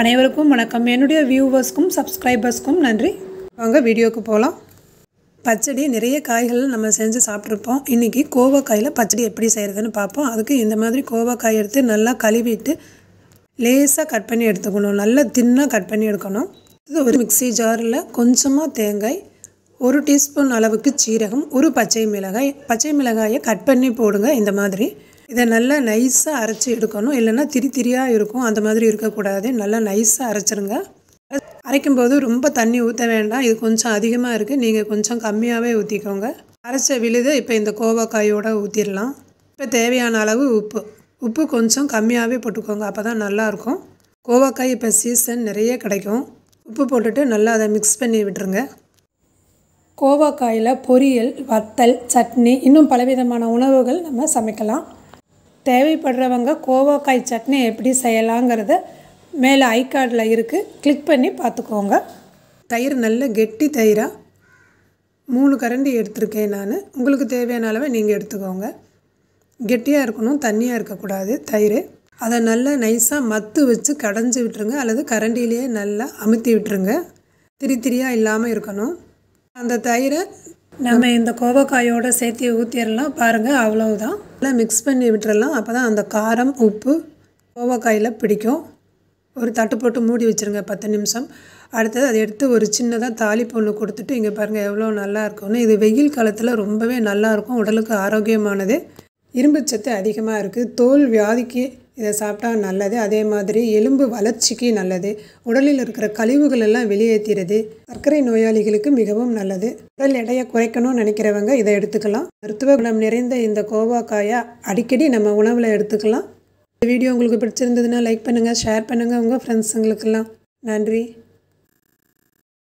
அனைவருக்கும் வணக்கம் என்னுடைய வியூவர்ஸ்க்கும் சப்ஸ்கிரைபர்ஸ்க்கும் நன்றி வாங்க வீடியோவுக்கு போகலாம் பச்சடி நிறைய காய்கள் நம்ம செஞ்சு சாப்பிட்ருப்போம் இன்றைக்கி கோவக்காயில் பச்சடி எப்படி செய்கிறதுன்னு பார்ப்போம் அதுக்கு இந்த மாதிரி கோவக்காய் எடுத்து நல்லா கழுவிட்டு லேசாக கட் பண்ணி எடுத்துக்கணும் நல்லா தின்னாக கட் பண்ணி எடுக்கணும் இது ஒரு மிக்சி ஜாரில் கொஞ்சமாக தேங்காய் ஒரு டீஸ்பூன் அளவுக்கு சீரகம் ஒரு பச்சை மிளகாய் பச்சை மிளகாயை கட் பண்ணி போடுங்க இந்த மாதிரி இதை நல்லா நைஸாக அரைச்சி எடுக்கணும் இல்லைன்னா திரி திரியாக இருக்கும் அந்த மாதிரி இருக்கக்கூடாது நல்லா நைஸாக அரைச்சிருங்க அரைக்கும் போது ரொம்ப தண்ணி ஊற்ற வேண்டாம் இது கொஞ்சம் அதிகமாக இருக்குது நீங்கள் கொஞ்சம் கம்மியாகவே ஊற்றிக்கோங்க அரைச்ச விழுதை இப்போ இந்த கோவக்காயோடு ஊற்றிடலாம் இப்போ தேவையான அளவு உப்பு உப்பு கொஞ்சம் கம்மியாகவே போட்டுக்கோங்க அப்போ தான் நல்லாயிருக்கும் கோவக்காய் இப்போ சீசன் நிறைய கிடைக்கும் உப்பு போட்டுட்டு நல்லா அதை மிக்ஸ் பண்ணி விட்டுருங்க கோவாக்காயில் பொரியல் வத்தல் சட்னி இன்னும் பலவிதமான உணவுகள் நம்ம சமைக்கலாம் தேவைப்படுறவங்க கோவக்காய் சட்னி எப்படி செய்யலாங்கிறத மேலே ஐ கார்டில் இருக்குது கிளிக் பண்ணி பார்த்துக்கோங்க தயிர் நல்ல கெட்டி தயிராக மூணு கரண்டி எடுத்திருக்கேன் நான் உங்களுக்கு தேவையான அளவை நீங்கள் எடுத்துக்கோங்க கெட்டியாக இருக்கணும் தண்ணியாக இருக்கக்கூடாது தயிர் அதை நல்லா நைஸாக மத்து வச்சு கடைஞ்சி விட்டுருங்க அல்லது கரண்டிலேயே நல்லா அமுத்தி விட்டுருங்க திரி திரியாக இல்லாமல் இருக்கணும் அந்த தயிரை நம்ம இந்த கோவக்காயோடு சேர்த்து ஊற்றிடலாம் பாருங்கள் அவ்வளவுதான் நல்லா மிக்ஸ் பண்ணி விட்டுறலாம் அப்போ தான் அந்த காரம் உப்பு கோவக்காயில் பிடிக்கும் ஒரு தட்டு போட்டு மூடி வச்சுருங்க பத்து நிமிஷம் அடுத்தது அதை எடுத்து ஒரு சின்னதாக தாளிப்பு ஒன்று கொடுத்துட்டு இங்கே பாருங்கள் எவ்வளோ நல்லா இருக்கும்னு இது வெயில் காலத்தில் ரொம்பவே நல்லாயிருக்கும் உடலுக்கு ஆரோக்கியமானது இரும்புச்சத்து அதிகமாக இருக்குது தோல் வியாதிக்கு இதை சாப்பிட்டா நல்லது அதே மாதிரி எலும்பு வளர்ச்சிக்கு நல்லது உடலில் இருக்கிற கழிவுகள் எல்லாம் வெளியேற்றிறது சர்க்கரை நோயாளிகளுக்கு மிகவும் நல்லது உடல் எடையை குறைக்கணும்னு நினைக்கிறவங்க இதை எடுத்துக்கலாம் மருத்துவ குணம் நிறைந்த இந்த கோவாக்காயை அடிக்கடி நம்ம உணவில் எடுத்துக்கலாம் இந்த வீடியோ உங்களுக்கு பிடிச்சிருந்ததுன்னா லைக் பண்ணுங்கள் ஷேர் பண்ணுங்கள் உங்கள் ஃப்ரெண்ட்ஸுங்களுக்கெல்லாம் நன்றி